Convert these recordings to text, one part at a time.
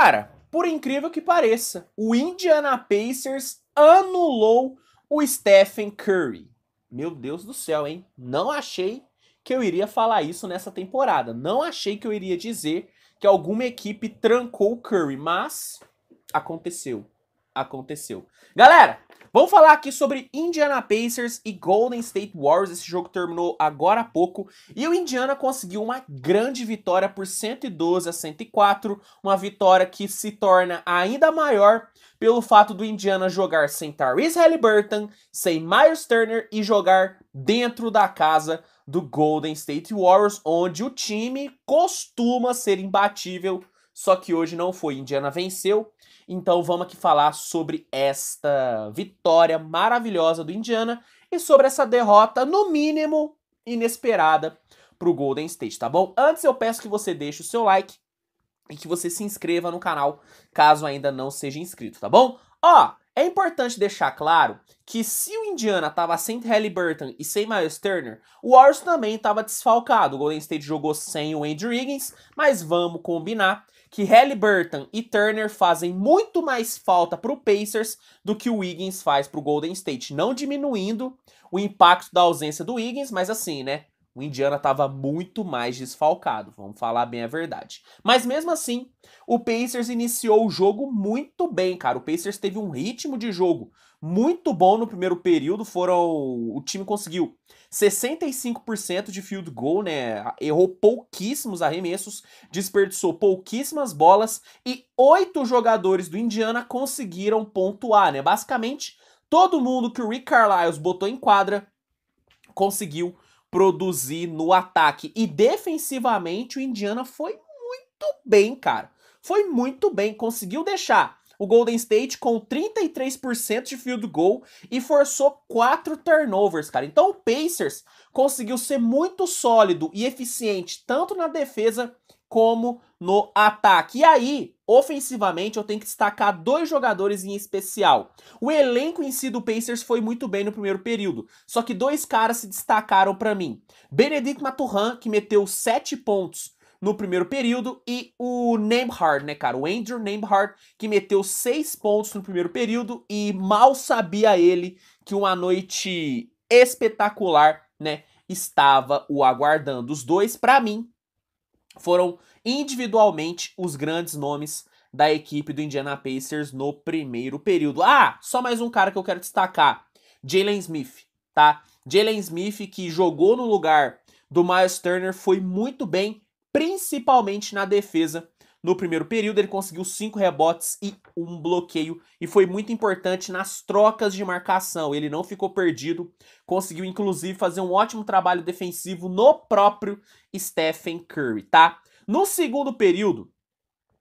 Cara, por incrível que pareça, o Indiana Pacers anulou o Stephen Curry. Meu Deus do céu, hein? Não achei que eu iria falar isso nessa temporada. Não achei que eu iria dizer que alguma equipe trancou o Curry, mas aconteceu. Aconteceu. Galera, Vamos falar aqui sobre Indiana Pacers e Golden State Warriors. Esse jogo terminou agora há pouco e o Indiana conseguiu uma grande vitória por 112 a 104, uma vitória que se torna ainda maior pelo fato do Indiana jogar sem Tyrese Halliburton, sem Miles Turner e jogar dentro da casa do Golden State Warriors, onde o time costuma ser imbatível, só que hoje não foi. Indiana venceu então vamos aqui falar sobre esta vitória maravilhosa do Indiana e sobre essa derrota, no mínimo, inesperada para o Golden State, tá bom? Antes eu peço que você deixe o seu like e que você se inscreva no canal, caso ainda não seja inscrito, tá bom? Ó, é importante deixar claro que se o Indiana tava sem Halliburton e sem Miles Turner, o Warriors também tava desfalcado. O Golden State jogou sem o Andrew Wiggins, mas vamos combinar que Halliburton e Turner fazem muito mais falta para o Pacers do que o Wiggins faz para o Golden State. Não diminuindo o impacto da ausência do Wiggins, mas assim, né? O Indiana estava muito mais desfalcado, vamos falar bem a verdade. Mas mesmo assim, o Pacers iniciou o jogo muito bem, cara. O Pacers teve um ritmo de jogo muito bom no primeiro período. Foram o time conseguiu 65% de field goal, né? Errou pouquíssimos arremessos, desperdiçou pouquíssimas bolas e oito jogadores do Indiana conseguiram pontuar, né? Basicamente, todo mundo que o Rick Carlisle botou em quadra conseguiu produzir no ataque. E defensivamente o Indiana foi muito bem, cara. Foi muito bem, conseguiu deixar o Golden State com 33% de field goal e forçou quatro turnovers, cara. Então o Pacers conseguiu ser muito sólido e eficiente tanto na defesa como no ataque. E aí, ofensivamente, eu tenho que destacar dois jogadores em especial. O elenco em si do Pacers foi muito bem no primeiro período, só que dois caras se destacaram para mim. Benedict Maturhan, que meteu 7 pontos no primeiro período e o Neymar, né, cara? O Andrew Neymar, que meteu seis pontos no primeiro período e mal sabia ele que uma noite espetacular, né, estava o aguardando. Os dois, para mim, foram individualmente os grandes nomes da equipe do Indiana Pacers no primeiro período. Ah, só mais um cara que eu quero destacar: Jalen Smith, tá? Jalen Smith, que jogou no lugar do Miles Turner, foi muito bem principalmente na defesa. No primeiro período, ele conseguiu cinco rebotes e um bloqueio, e foi muito importante nas trocas de marcação. Ele não ficou perdido, conseguiu inclusive fazer um ótimo trabalho defensivo no próprio Stephen Curry, tá? No segundo período,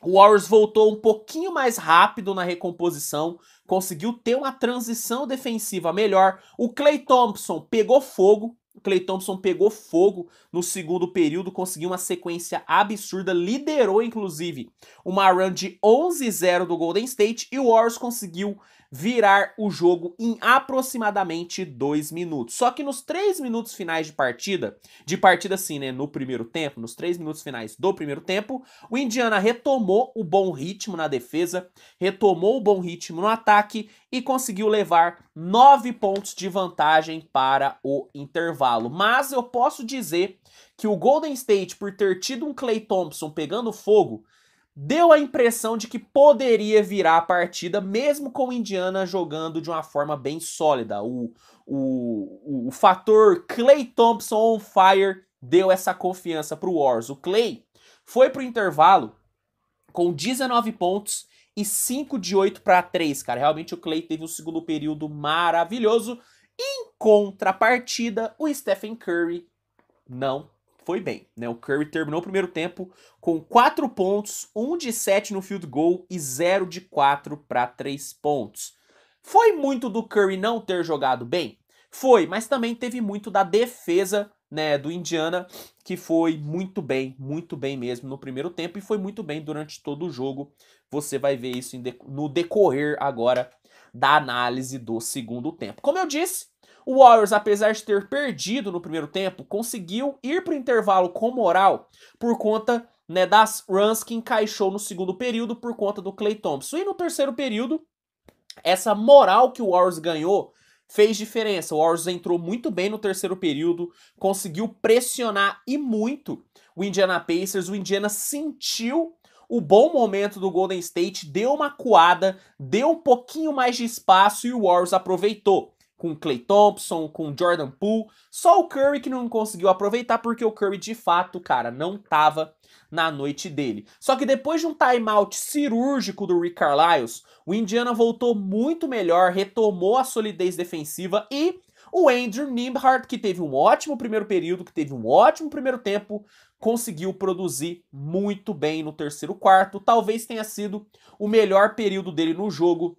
o Warriors voltou um pouquinho mais rápido na recomposição, conseguiu ter uma transição defensiva melhor. O Clay Thompson pegou fogo, Clay Thompson pegou fogo no segundo período, conseguiu uma sequência absurda, liderou inclusive uma run de 11-0 do Golden State e o Warriors conseguiu virar o jogo em aproximadamente dois minutos. Só que nos três minutos finais de partida, de partida assim, né, no primeiro tempo, nos três minutos finais do primeiro tempo, o Indiana retomou o bom ritmo na defesa, retomou o bom ritmo no ataque e conseguiu levar nove pontos de vantagem para o intervalo. Mas eu posso dizer que o Golden State, por ter tido um Clay Thompson pegando fogo, deu a impressão de que poderia virar a partida, mesmo com o Indiana jogando de uma forma bem sólida. O, o, o, o fator Clay Thompson on fire deu essa confiança para o Warriors. O Clay foi para o intervalo com 19 pontos e 5 de 8 para 3, cara. Realmente o Clay teve um segundo período maravilhoso. Em contrapartida, o Stephen Curry não foi bem. Né? O Curry terminou o primeiro tempo com 4 pontos, 1 de 7 no field goal e 0 de 4 para 3 pontos. Foi muito do Curry não ter jogado bem? Foi, mas também teve muito da defesa né, do Indiana, que foi muito bem, muito bem mesmo no primeiro tempo e foi muito bem durante todo o jogo. Você vai ver isso no decorrer agora da análise do segundo tempo. Como eu disse, o Warriors, apesar de ter perdido no primeiro tempo, conseguiu ir para o intervalo com moral por conta né, das runs que encaixou no segundo período por conta do Clay Thompson. E no terceiro período, essa moral que o Warriors ganhou fez diferença. O Warriors entrou muito bem no terceiro período, conseguiu pressionar e muito o Indiana Pacers. O Indiana sentiu o bom momento do Golden State, deu uma coada, deu um pouquinho mais de espaço e o Warriors aproveitou com Clay Thompson, com Jordan Poole. Só o Curry que não conseguiu aproveitar porque o Curry de fato, cara, não tava na noite dele. Só que depois de um timeout cirúrgico do Rick Carlisle, o Indiana voltou muito melhor, retomou a solidez defensiva e o Andrew Nimhart, que teve um ótimo primeiro período, que teve um ótimo primeiro tempo, conseguiu produzir muito bem no terceiro quarto. Talvez tenha sido o melhor período dele no jogo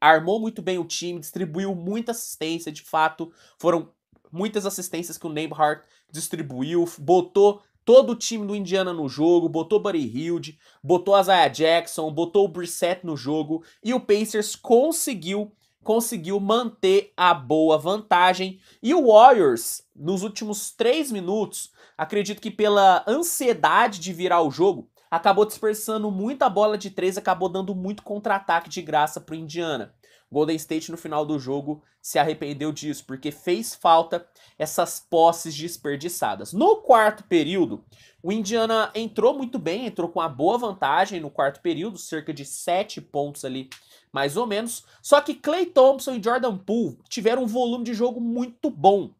armou muito bem o time, distribuiu muita assistência, de fato, foram muitas assistências que o Neymar distribuiu, botou todo o time do Indiana no jogo, botou Buddy Hilde, botou a Zaya Jackson, botou o Brissett no jogo e o Pacers conseguiu conseguiu manter a boa vantagem e o Warriors nos últimos três minutos, acredito que pela ansiedade de virar o jogo, acabou dispersando muita bola de três, acabou dando muito contra-ataque de graça para o Indiana. Golden State no final do jogo se arrependeu disso, porque fez falta essas posses desperdiçadas. No quarto período, o Indiana entrou muito bem, entrou com uma boa vantagem no quarto período, cerca de sete pontos ali, mais ou menos. Só que Clay Thompson e Jordan Poole tiveram um volume de jogo muito bom.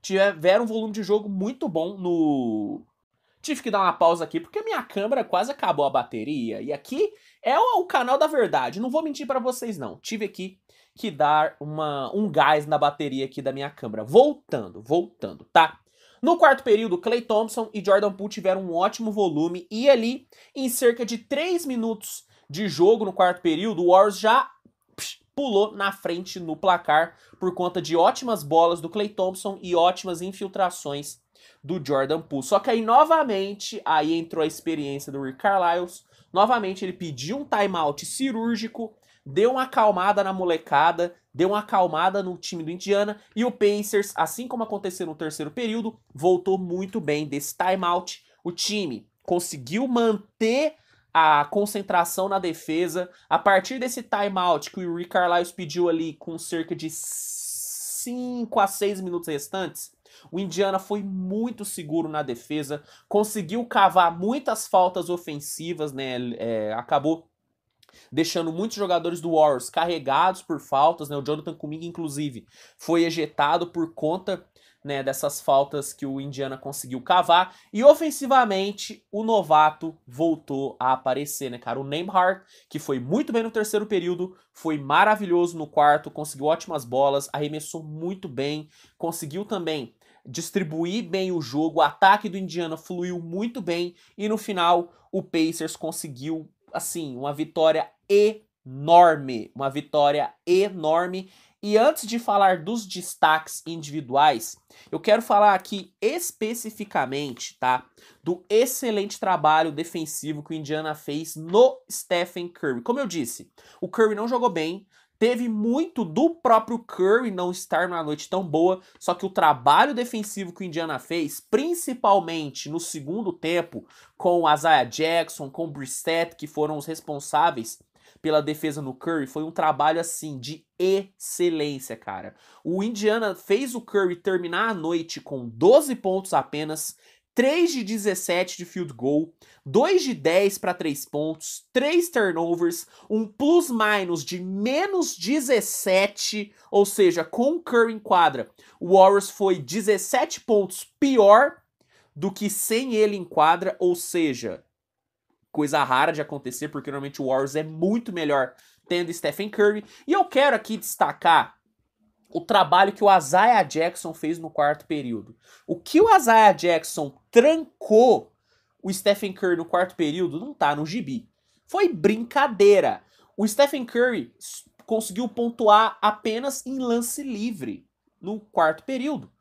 Tiveram um volume de jogo muito bom no Tive que dar uma pausa aqui porque minha câmera quase acabou a bateria. E aqui é o canal da verdade. Não vou mentir para vocês não. Tive aqui que dar uma, um gás na bateria aqui da minha câmera. Voltando, voltando, tá? No quarto período, Clay Thompson e Jordan Poole tiveram um ótimo volume e ali, em cerca de 3 minutos de jogo no quarto período, o Warriors já pulou na frente no placar por conta de ótimas bolas do Clay Thompson e ótimas infiltrações do Jordan Poole. Só que aí, novamente, aí entrou a experiência do Rick Carlisle. Novamente, ele pediu um timeout cirúrgico, deu uma acalmada na molecada, deu uma acalmada no time do Indiana. E o Pacers, assim como aconteceu no terceiro período, voltou muito bem desse timeout. O time conseguiu manter a concentração na defesa. A partir desse timeout que o Rick Carlisle pediu ali com cerca de 5 a 6 minutos restantes, o Indiana foi muito seguro na defesa, conseguiu cavar muitas faltas ofensivas, né? É, acabou deixando muitos jogadores do Warriors carregados por faltas, né? O Jonathan Kuminga, inclusive, foi ejetado por conta né, dessas faltas que o Indiana conseguiu cavar. E ofensivamente, o novato voltou a aparecer, né, cara? O Neymar, que foi muito bem no terceiro período, foi maravilhoso no quarto, conseguiu ótimas bolas, arremessou muito bem, conseguiu também distribuir bem o jogo, o ataque do Indiana fluiu muito bem e no final o Pacers conseguiu assim uma vitória enorme, uma vitória enorme. E antes de falar dos destaques individuais, eu quero falar aqui especificamente, tá, do excelente trabalho defensivo que o Indiana fez no Stephen Curry. Como eu disse, o Curry não jogou bem, Teve muito do próprio Curry não estar numa noite tão boa, só que o trabalho defensivo que o Indiana fez, principalmente no segundo tempo, com o Isaiah Jackson, com o Brissett, que foram os responsáveis pela defesa no Curry, foi um trabalho assim de excelência, cara. O Indiana fez o Curry terminar a noite com 12 pontos apenas, 3 de 17 de field goal, 2 de 10 para 3 pontos, 3 turnovers, um plus minus de menos 17, ou seja, com o Curry em quadra, o Warriors foi 17 pontos pior do que sem ele em quadra, ou seja, coisa rara de acontecer, porque normalmente o Warriors é muito melhor tendo Stephen Curry. E eu quero aqui destacar o trabalho que o Isaiah Jackson fez no quarto período. O que o Isaiah Jackson trancou o Stephen Curry no quarto período não tá no gibi. Foi brincadeira. O Stephen Curry conseguiu pontuar apenas em lance livre no quarto período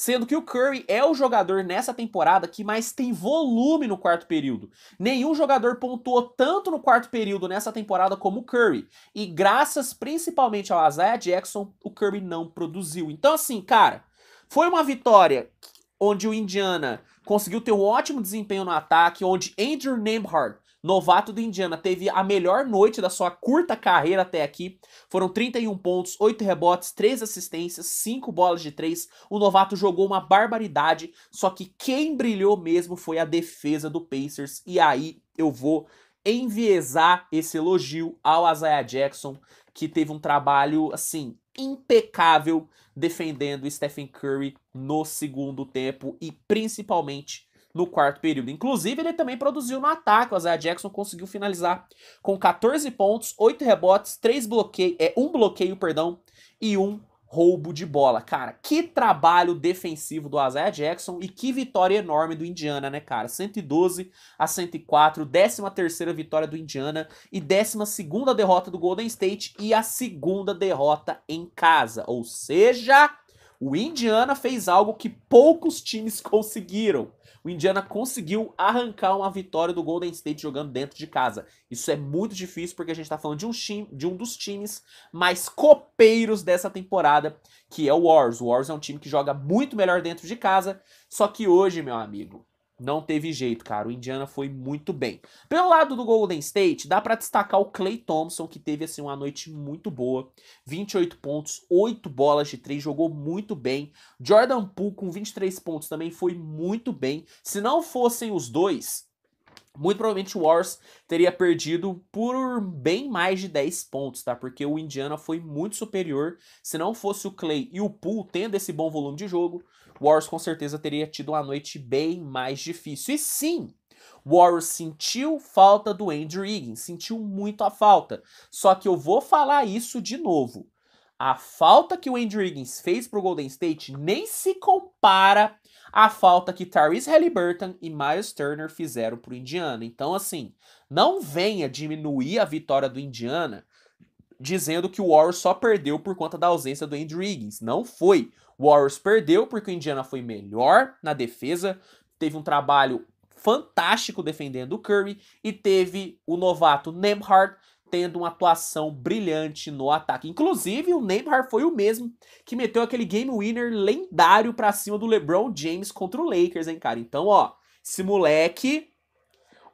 sendo que o Curry é o jogador nessa temporada que mais tem volume no quarto período. Nenhum jogador pontuou tanto no quarto período nessa temporada como o Curry, e graças principalmente ao Isaiah Jackson, o Curry não produziu. Então assim, cara, foi uma vitória onde o Indiana conseguiu ter um ótimo desempenho no ataque, onde Andrew Nembhard novato do Indiana, teve a melhor noite da sua curta carreira até aqui. Foram 31 pontos, 8 rebotes, 3 assistências, 5 bolas de 3. O novato jogou uma barbaridade, só que quem brilhou mesmo foi a defesa do Pacers. E aí eu vou enviesar esse elogio ao Isaiah Jackson, que teve um trabalho assim impecável defendendo Stephen Curry no segundo tempo e principalmente no quarto período. Inclusive, ele também produziu no ataque. O Isaiah Jackson conseguiu finalizar com 14 pontos, 8 rebotes, 3 bloqueios, é, um bloqueio, perdão, e um roubo de bola. Cara, que trabalho defensivo do Isaiah Jackson e que vitória enorme do Indiana, né, cara? 112 a 104, 13 terceira vitória do Indiana e 12 derrota do Golden State e a segunda derrota em casa. Ou seja, o Indiana fez algo que poucos times conseguiram. O Indiana conseguiu arrancar uma vitória do Golden State jogando dentro de casa. Isso é muito difícil porque a gente está falando de um, time, de um dos times mais copeiros dessa temporada, que é o Warriors. O Warriors é um time que joga muito melhor dentro de casa, só que hoje, meu amigo, não teve jeito, cara. O Indiana foi muito bem. Pelo lado do Golden State, dá para destacar o Clay Thompson, que teve assim uma noite muito boa. 28 pontos, 8 bolas de 3, jogou muito bem. Jordan Poole com 23 pontos também foi muito bem. Se não fossem os dois, muito provavelmente o Warriors teria perdido por bem mais de 10 pontos, tá? Porque o Indiana foi muito superior. Se não fosse o Clay e o Poole tendo esse bom volume de jogo, Warriors com certeza teria tido uma noite bem mais difícil. E sim, Warriors sentiu falta do Andrew Higgins, sentiu muito a falta. Só que eu vou falar isso de novo. A falta que o Andrew Higgins fez para o Golden State nem se compara à falta que Tyrese Halliburton e Miles Turner fizeram para o Indiana. Então, assim, não venha diminuir a vitória do Indiana dizendo que o Warriors só perdeu por conta da ausência do Andrew Higgins. Não foi. O Warriors perdeu porque o Indiana foi melhor na defesa, teve um trabalho fantástico defendendo o Curry e teve o novato Nemhard tendo uma atuação brilhante no ataque. Inclusive, o Neymar foi o mesmo que meteu aquele game winner lendário para cima do LeBron James contra o Lakers, hein, cara? Então, ó, esse moleque,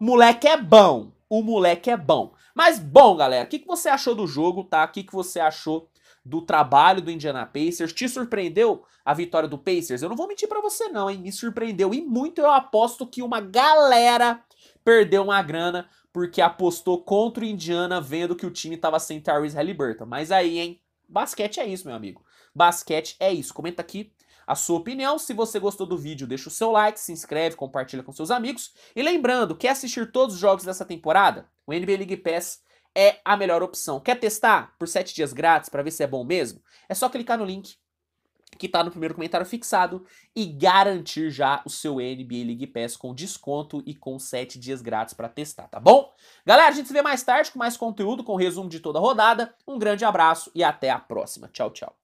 moleque é bom o moleque é bom. Mas bom, galera, o que, que você achou do jogo, tá? O que, que você achou do trabalho do Indiana Pacers? Te surpreendeu a vitória do Pacers? Eu não vou mentir para você não, hein? Me surpreendeu e muito. Eu aposto que uma galera perdeu uma grana porque apostou contra o Indiana vendo que o time tava sem Tyrese Halliburton. Mas aí, hein? Basquete é isso, meu amigo. Basquete é isso. Comenta aqui a sua opinião. Se você gostou do vídeo, deixa o seu like, se inscreve, compartilha com seus amigos. E lembrando, quer assistir todos os jogos dessa temporada? O NBA League Pass é a melhor opção. Quer testar por 7 dias grátis para ver se é bom mesmo? É só clicar no link que está no primeiro comentário fixado e garantir já o seu NBA League Pass com desconto e com 7 dias grátis para testar, tá bom? Galera, a gente se vê mais tarde com mais conteúdo, com resumo de toda a rodada. Um grande abraço e até a próxima. Tchau, tchau.